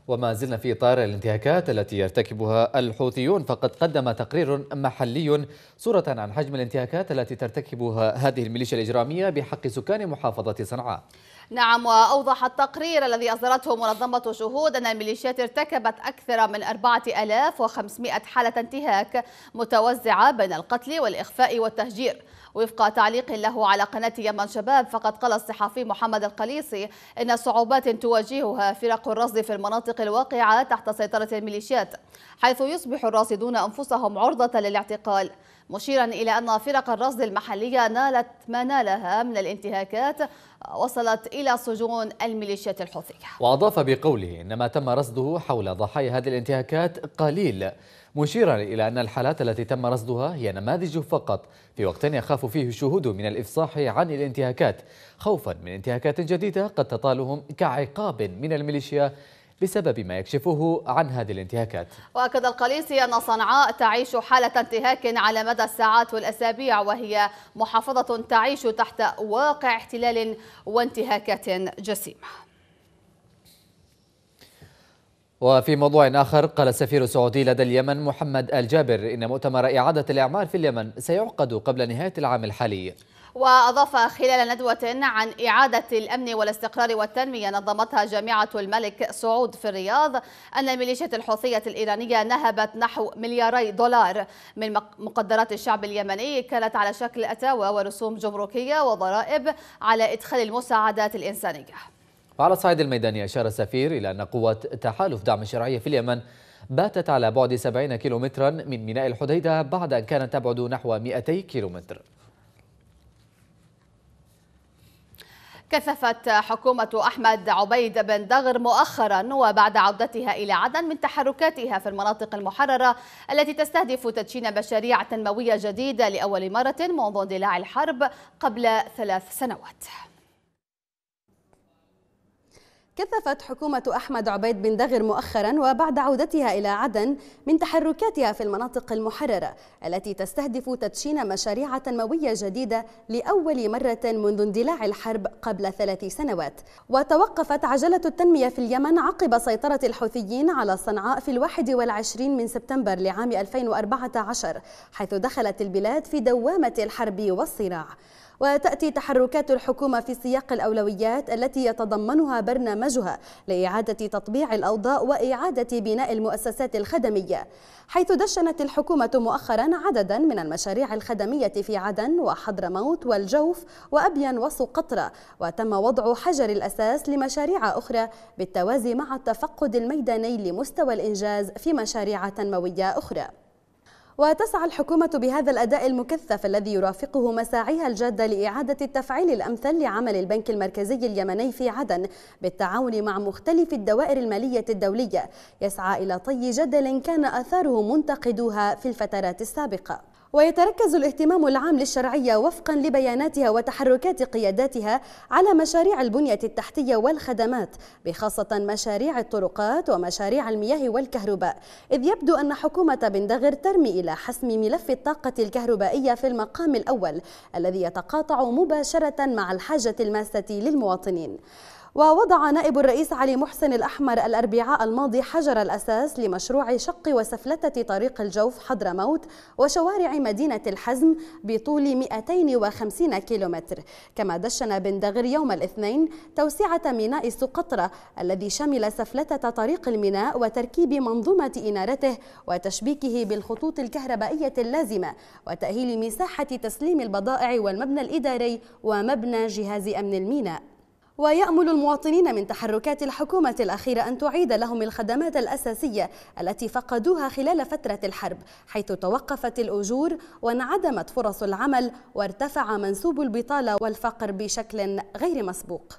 وما زلنا في إطار الانتهاكات التي يرتكبها الحوثيون فقد قدم تقرير محلي صورة عن حجم الانتهاكات التي ترتكبها هذه الميليشيا الإجرامية بحق سكان محافظة صنعاء نعم وأوضح التقرير الذي أصدرته منظمة شهود أن الميليشيات ارتكبت أكثر من 4500 حالة انتهاك متوزعة بين القتل والإخفاء والتهجير وفق تعليق له على قناة يمن شباب فقد قال الصحفي محمد القليصي إن صعوبات تواجهها فرق الرصد في المناطق الواقعة تحت سيطرة الميليشيات حيث يصبح الراصدون أنفسهم عرضة للاعتقال مشيرا إلى أن فرق الرصد المحلية نالت ما نالها من الانتهاكات وصلت إلى سجون الميليشيات الحوثية وأضاف بقوله إن ما تم رصده حول ضحايا هذه الانتهاكات قليل مشيرا إلى أن الحالات التي تم رصدها هي نماذج فقط في وقت يخاف فيه الشهود من الإفصاح عن الانتهاكات خوفا من انتهاكات جديدة قد تطالهم كعقاب من الميليشيا بسبب ما يكشفه عن هذه الانتهاكات وأكد القليسي أن صنعاء تعيش حالة انتهاك على مدى الساعات والأسابيع وهي محافظة تعيش تحت واقع احتلال وانتهاكات جسيمة وفي موضوع آخر قال السفير السعودي لدى اليمن محمد الجابر إن مؤتمر إعادة الإعمار في اليمن سيعقد قبل نهاية العام الحالي وأضاف خلال ندوة عن إعادة الأمن والاستقرار والتنمية نظمتها جامعة الملك سعود في الرياض أن الميليشيات الحوثية الإيرانية نهبت نحو ملياري دولار من مقدرات الشعب اليمني كانت على شكل أتاوى ورسوم جمركية وضرائب على إدخال المساعدات الإنسانية وعلى الصعيد الميداني أشار السفير إلى أن قوة تحالف دعم الشرعية في اليمن باتت على بعد 70 كيلومترا من ميناء الحديدة بعد أن كانت تبعد نحو 200 كيلومتر كثفت حكومة أحمد عبيد بن دغر مؤخرا وبعد عودتها إلى عدن من تحركاتها في المناطق المحررة التي تستهدف تدشين مشاريع تنموية جديدة لأول مرة منذ اندلاع الحرب قبل ثلاث سنوات كثفت حكومة أحمد عبيد بن دغر مؤخرا وبعد عودتها إلى عدن من تحركاتها في المناطق المحررة التي تستهدف تدشين مشاريع تنموية جديدة لأول مرة منذ اندلاع الحرب قبل ثلاث سنوات وتوقفت عجلة التنمية في اليمن عقب سيطرة الحوثيين على صنعاء في الواحد والعشرين من سبتمبر لعام 2014 حيث دخلت البلاد في دوامة الحرب والصراع وتأتي تحركات الحكومة في سياق الأولويات التي يتضمنها برنامجها لإعادة تطبيع الأوضاع وإعادة بناء المؤسسات الخدمية حيث دشنت الحكومة مؤخرا عددا من المشاريع الخدمية في عدن وحضرموت والجوف وأبين وسقطرى وتم وضع حجر الأساس لمشاريع أخرى بالتوازي مع التفقد الميداني لمستوى الإنجاز في مشاريع تنموية أخرى وتسعى الحكومة بهذا الأداء المكثف الذي يرافقه مساعيها الجادة لإعادة التفعيل الأمثل لعمل البنك المركزي اليمني في عدن بالتعاون مع مختلف الدوائر المالية الدولية يسعى إلى طي جدل كان أثاره منتقدوها في الفترات السابقة ويتركز الاهتمام العام للشرعية وفقا لبياناتها وتحركات قياداتها على مشاريع البنية التحتية والخدمات بخاصة مشاريع الطرقات ومشاريع المياه والكهرباء إذ يبدو أن حكومة بندغر ترمي إلى حسم ملف الطاقة الكهربائية في المقام الأول الذي يتقاطع مباشرة مع الحاجة الماسة للمواطنين ووضع نائب الرئيس علي محسن الأحمر الأربعاء الماضي حجر الأساس لمشروع شق وسفلتة طريق الجوف حضرموت وشوارع مدينة الحزم بطول 250 كيلومتر كما دشن بن دغر يوم الاثنين توسعة ميناء سقطرة الذي شمل سفلتة طريق الميناء وتركيب منظومة إنارته وتشبيكه بالخطوط الكهربائية اللازمة وتأهيل مساحة تسليم البضائع والمبنى الإداري ومبنى جهاز أمن الميناء ويأمل المواطنين من تحركات الحكومة الأخيرة أن تعيد لهم الخدمات الأساسية التي فقدوها خلال فترة الحرب حيث توقفت الأجور وانعدمت فرص العمل وارتفع منسوب البطالة والفقر بشكل غير مسبوق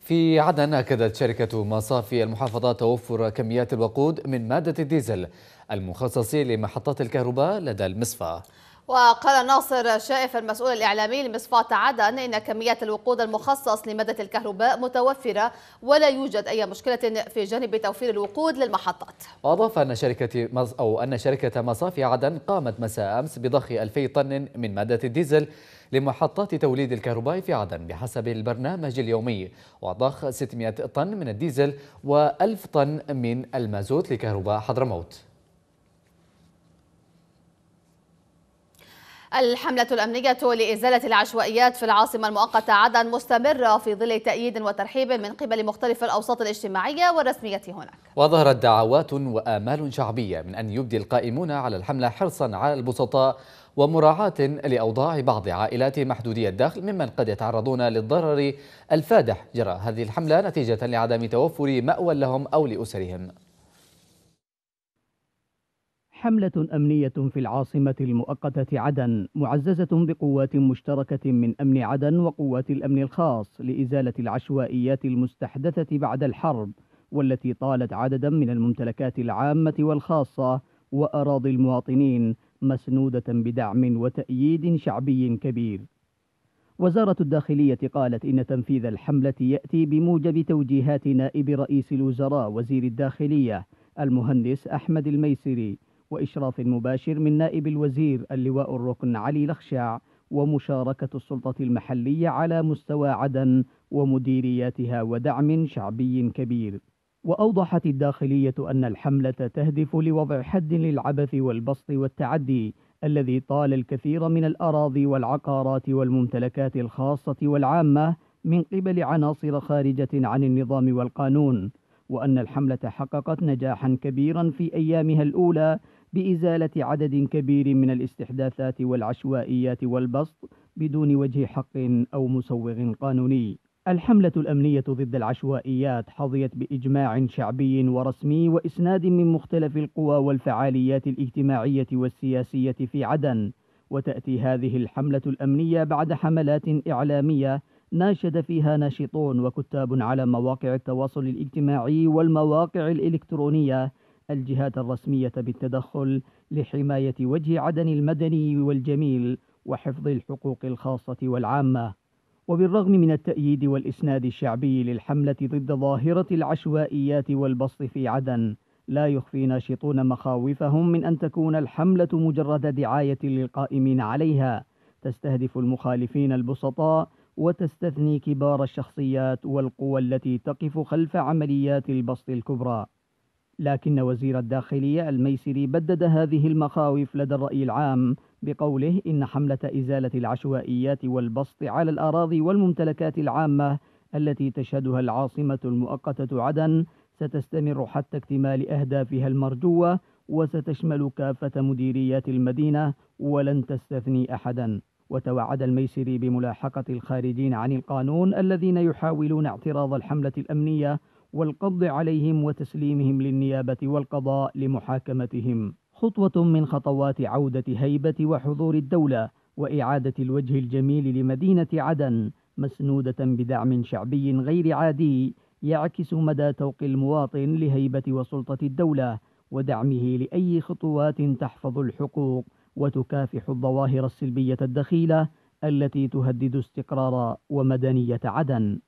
في عدن أكدت شركة مصافي المحافظة توفر كميات الوقود من مادة الديزل المخصص لمحطات الكهرباء لدى المصفى وقال ناصر شائف المسؤول الإعلامي لمصفاة عدن إن كميات الوقود المخصص لمادة الكهرباء متوفرة ولا يوجد أي مشكلة في جانب توفير الوقود للمحطات وأضاف أن شركة مز أو أن شركة مصافي عدن قامت مساء أمس بضخ 2000 طن من مادة الديزل لمحطات توليد الكهرباء في عدن بحسب البرنامج اليومي وضخ 600 طن من الديزل و1000 طن من المازوت لكهرباء حضرموت الحملة الأمنية لإزالة العشوائيات في العاصمة المؤقتة عدن مستمرة في ظل تأييد وترحيب من قبل مختلف الأوساط الاجتماعية والرسمية هناك وظهرت دعوات وآمال شعبية من أن يبدي القائمون على الحملة حرصا على البسطاء ومراعاة لأوضاع بعض عائلات محدودي الدخل ممن قد يتعرضون للضرر الفادح جراء هذه الحملة نتيجة لعدم توفر مأوى لهم أو لأسرهم حملة أمنية في العاصمة المؤقتة عدن معززة بقوات مشتركة من أمن عدن وقوات الأمن الخاص لإزالة العشوائيات المستحدثة بعد الحرب والتي طالت عددا من الممتلكات العامة والخاصة وأراضي المواطنين مسنودة بدعم وتأييد شعبي كبير وزارة الداخلية قالت إن تنفيذ الحملة يأتي بموجب توجيهات نائب رئيس الوزراء وزير الداخلية المهندس أحمد الميسري وإشراف مباشر من نائب الوزير اللواء الركن علي لخشع ومشاركة السلطة المحلية على مستوى عدن ومديرياتها ودعم شعبي كبير وأوضحت الداخلية أن الحملة تهدف لوضع حد للعبث والبسط والتعدي الذي طال الكثير من الأراضي والعقارات والممتلكات الخاصة والعامة من قبل عناصر خارجة عن النظام والقانون وأن الحملة حققت نجاحا كبيرا في أيامها الأولى بإزالة عدد كبير من الاستحداثات والعشوائيات والبسط بدون وجه حق أو مسوغ قانوني الحملة الأمنية ضد العشوائيات حظيت بإجماع شعبي ورسمي وإسناد من مختلف القوى والفعاليات الاجتماعية والسياسية في عدن وتأتي هذه الحملة الأمنية بعد حملات إعلامية ناشد فيها ناشطون وكتاب على مواقع التواصل الاجتماعي والمواقع الإلكترونية الجهات الرسمية بالتدخل لحماية وجه عدن المدني والجميل وحفظ الحقوق الخاصة والعامة وبالرغم من التأييد والإسناد الشعبي للحملة ضد ظاهرة العشوائيات والبسط في عدن لا يخفي ناشطون مخاوفهم من أن تكون الحملة مجرد دعاية للقائمين عليها تستهدف المخالفين البسطاء وتستثني كبار الشخصيات والقوى التي تقف خلف عمليات البسط الكبرى لكن وزير الداخلية الميسري بدد هذه المخاوف لدى الرأي العام بقوله إن حملة إزالة العشوائيات والبسط على الأراضي والممتلكات العامة التي تشهدها العاصمة المؤقتة عدن ستستمر حتى اكتمال أهدافها المرجوة وستشمل كافة مديريات المدينة ولن تستثني أحدا وتوعد الميسري بملاحقة الخارجين عن القانون الذين يحاولون اعتراض الحملة الأمنية والقبض عليهم وتسليمهم للنيابة والقضاء لمحاكمتهم خطوة من خطوات عودة هيبة وحضور الدولة وإعادة الوجه الجميل لمدينة عدن مسنودة بدعم شعبي غير عادي يعكس مدى توق المواطن لهيبة وسلطة الدولة ودعمه لأي خطوات تحفظ الحقوق وتكافح الظواهر السلبية الدخيلة التي تهدد استقرار ومدنية عدن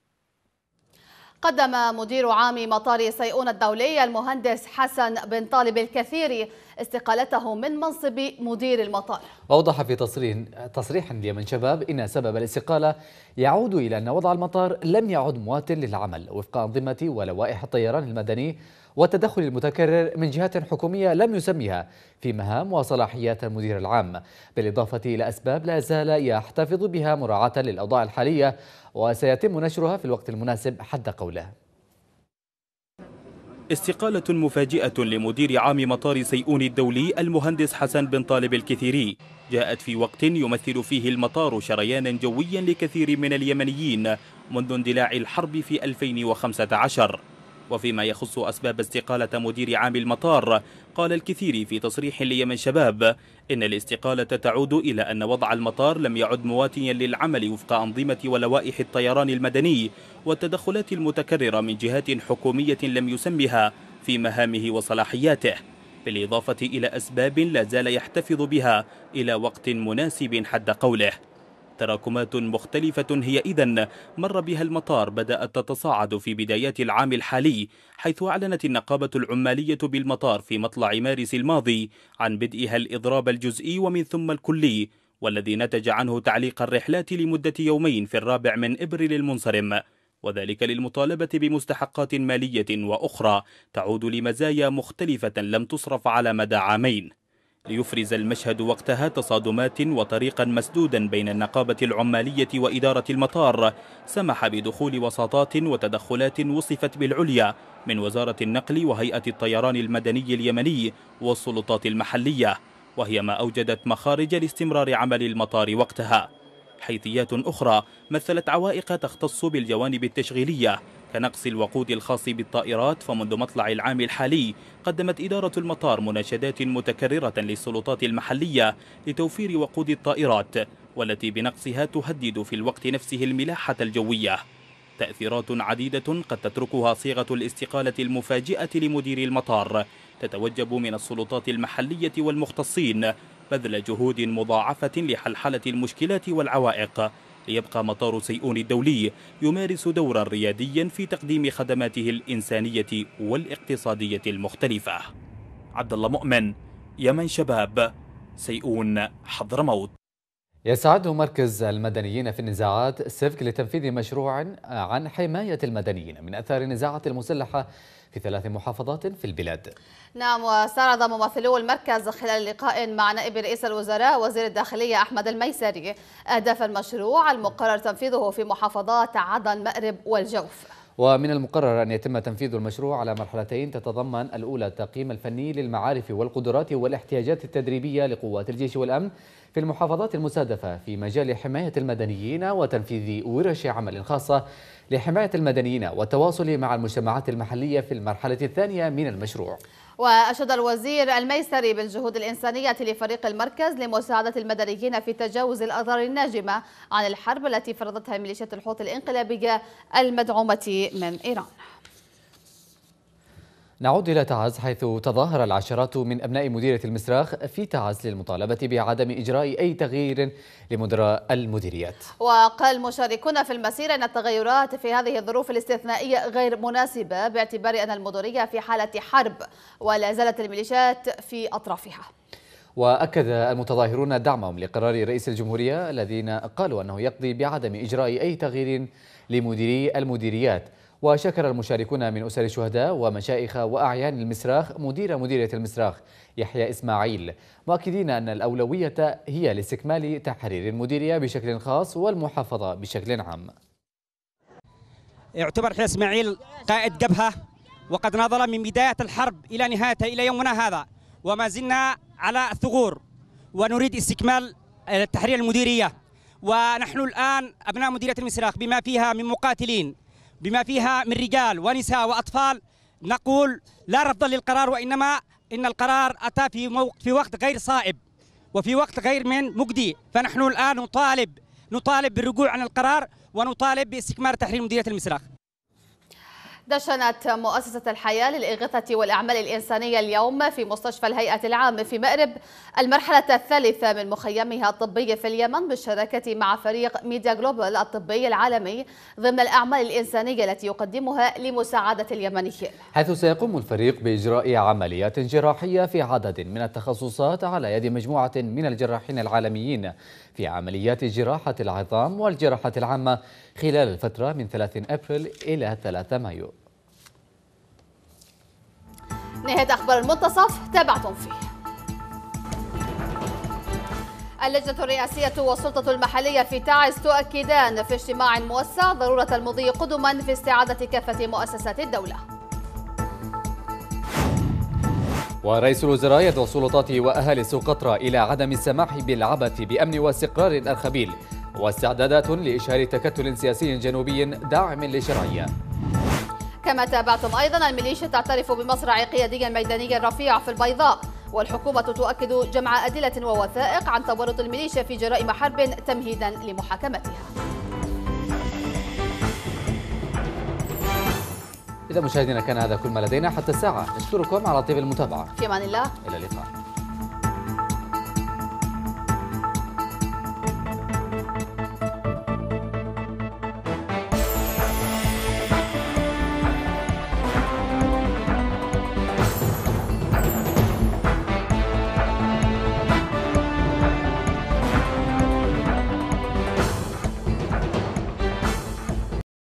قدم مدير عام مطار سيئون الدولي المهندس حسن بن طالب الكثير استقالته من منصب مدير المطار وأوضح في تصريح تصريح شباب إن سبب الاستقالة يعود إلى أن وضع المطار لم يعد موات للعمل وفق أنظمة ولوائح الطيران المدني والتدخل المتكرر من جهات حكومية لم يسميها في مهام وصلاحيات المدير العام بالإضافة إلى أسباب لا زال يحتفظ بها مراعاة للأوضاع الحالية وسيتم نشرها في الوقت المناسب حد قوله استقالة مفاجئة لمدير عام مطار سيئون الدولي المهندس حسن بن طالب الكثيري جاءت في وقت يمثل فيه المطار شريانا جويا لكثير من اليمنيين منذ اندلاع الحرب في 2015 وفيما يخص أسباب استقالة مدير عام المطار قال الكثير في تصريح ليمن شباب إن الاستقالة تعود إلى أن وضع المطار لم يعد مواتيا للعمل وفق أنظمة ولوائح الطيران المدني والتدخلات المتكررة من جهات حكومية لم يسمها في مهامه وصلاحياته بالإضافة إلى أسباب لا زال يحتفظ بها إلى وقت مناسب حد قوله تراكمات مختلفة هي إذا مر بها المطار بدأت تتصاعد في بدايات العام الحالي حيث أعلنت النقابة العمالية بالمطار في مطلع مارس الماضي عن بدئها الإضراب الجزئي ومن ثم الكلي والذي نتج عنه تعليق الرحلات لمدة يومين في الرابع من إبريل المنصرم وذلك للمطالبة بمستحقات مالية وأخرى تعود لمزايا مختلفة لم تصرف على مدى عامين ليفرز المشهد وقتها تصادمات وطريقا مسدودا بين النقابة العمالية وإدارة المطار سمح بدخول وساطات وتدخلات وصفت بالعليا من وزارة النقل وهيئة الطيران المدني اليمني والسلطات المحلية وهي ما أوجدت مخارج لاستمرار عمل المطار وقتها حيثيات أخرى مثلت عوائق تختص بالجوانب التشغيلية كنقص الوقود الخاص بالطائرات فمنذ مطلع العام الحالي قدمت إدارة المطار مناشدات متكررة للسلطات المحلية لتوفير وقود الطائرات والتي بنقصها تهدد في الوقت نفسه الملاحة الجوية تأثيرات عديدة قد تتركها صيغة الاستقالة المفاجئة لمدير المطار تتوجب من السلطات المحلية والمختصين بذل جهود مضاعفة لحلحلة المشكلات والعوائق ليبقى مطار سيئون الدولي يمارس دورا رياديا في تقديم خدماته الإنسانية والاقتصادية المختلفة عبد الله مؤمن يمن شباب سيئون حضرموت يسعده مركز المدنيين في النزاعات سيفك لتنفيذ مشروع عن حماية المدنيين من أثار النزاعات المسلحة في ثلاث محافظات في البلاد نعم وسارد ممثلو المركز خلال لقاء مع نائب رئيس الوزراء وزير الداخلية أحمد الميسري أهداف المشروع المقرر تنفيذه في محافظات عدن مأرب والجوف ومن المقرر أن يتم تنفيذ المشروع على مرحلتين تتضمن الأولى التقييم الفني للمعارف والقدرات والاحتياجات التدريبية لقوات الجيش والأمن في المحافظات المسادفة في مجال حماية المدنيين وتنفيذ ورش عمل خاصة لحماية المدنيين والتواصل مع المجتمعات المحلية في المرحلة الثانية من المشروع وأشاد الوزير الميسري بالجهود الإنسانية لفريق المركز لمساعدة المدنيين في تجاوز الأضرار الناجمة عن الحرب التي فرضتها ميليشيات الحوثي الإنقلابية المدعومة من إيران نعود إلى تعز حيث تظاهر العشرات من أبناء مديرية المسراخ في تعز للمطالبة بعدم إجراء أي تغيير لمدراء المديريات وقال مشاركون في المسيرة أن التغيرات في هذه الظروف الاستثنائية غير مناسبة باعتبار أن المديرية في حالة حرب ولا زالت الميليشيات في أطرافها وأكد المتظاهرون دعمهم لقرار رئيس الجمهورية الذين قالوا أنه يقضي بعدم إجراء أي تغيير لمديري المديريات وشكر المشاركون من أسر الشهداء ومشائخ وأعيان المسراخ مدير مديرية المسراخ يحيى إسماعيل مؤكدين أن الأولوية هي لاستكمال تحرير المديرية بشكل خاص والمحافظة بشكل عام يعتبر يحيى إسماعيل قائد جبهة وقد ناضل من بداية الحرب إلى نهايتها إلى يومنا هذا وما زلنا على الثغور ونريد استكمال آه، تحرير المديرية ونحن الآن أبناء مديرية المسراخ بما فيها من مقاتلين بما فيها من رجال ونساء وأطفال نقول لا رفضا للقرار وإنما إن القرار أتى في, موق في وقت غير صائب وفي وقت غير من مجدي فنحن الآن نطالب نطالب بالرجوع عن القرار ونطالب باستكمال تحرير مديرية المسراخ دشنت مؤسسة الحياة للإغاثة والأعمال الإنسانية اليوم في مستشفى الهيئة العام في مأرب المرحلة الثالثة من مخيمها الطبي في اليمن بالشراكة مع فريق ميديا جلوبال الطبي العالمي ضمن الأعمال الإنسانية التي يقدمها لمساعدة اليمنيين حيث سيقوم الفريق بإجراء عمليات جراحية في عدد من التخصصات على يد مجموعة من الجراحين العالميين في عمليات جراحة العظام والجراحة العامة خلال الفترة من 3 أبريل إلى 3 مايو نهاية أخبار المنتصف تابعتم فيه اللجنة الرئاسية والسلطة المحلية في تعز تؤكدان في اجتماع موسع ضرورة المضي قدما في استعادة كافة مؤسسات الدولة ورئيس الوزراء يدعو السلطات وأهالي سقطرى إلى عدم السماح بالعبث بأمن واستقرار الأرخبيل واستعدادات لإشهار تكتل سياسي جنوبي داعم لشرعية كما تابعتم أيضا الميليشيا تعترف بمصرع قيادي ميداني رفيع في البيضاء والحكومة تؤكد جمع أدلة ووثائق عن تورط الميليشيا في جرائم حرب تمهيدا لمحاكمتها إذا مشاهدينا كان هذا كل ما لدينا حتى الساعة نشكركم على طيب المتابعة في أمان الله إلى اللقاء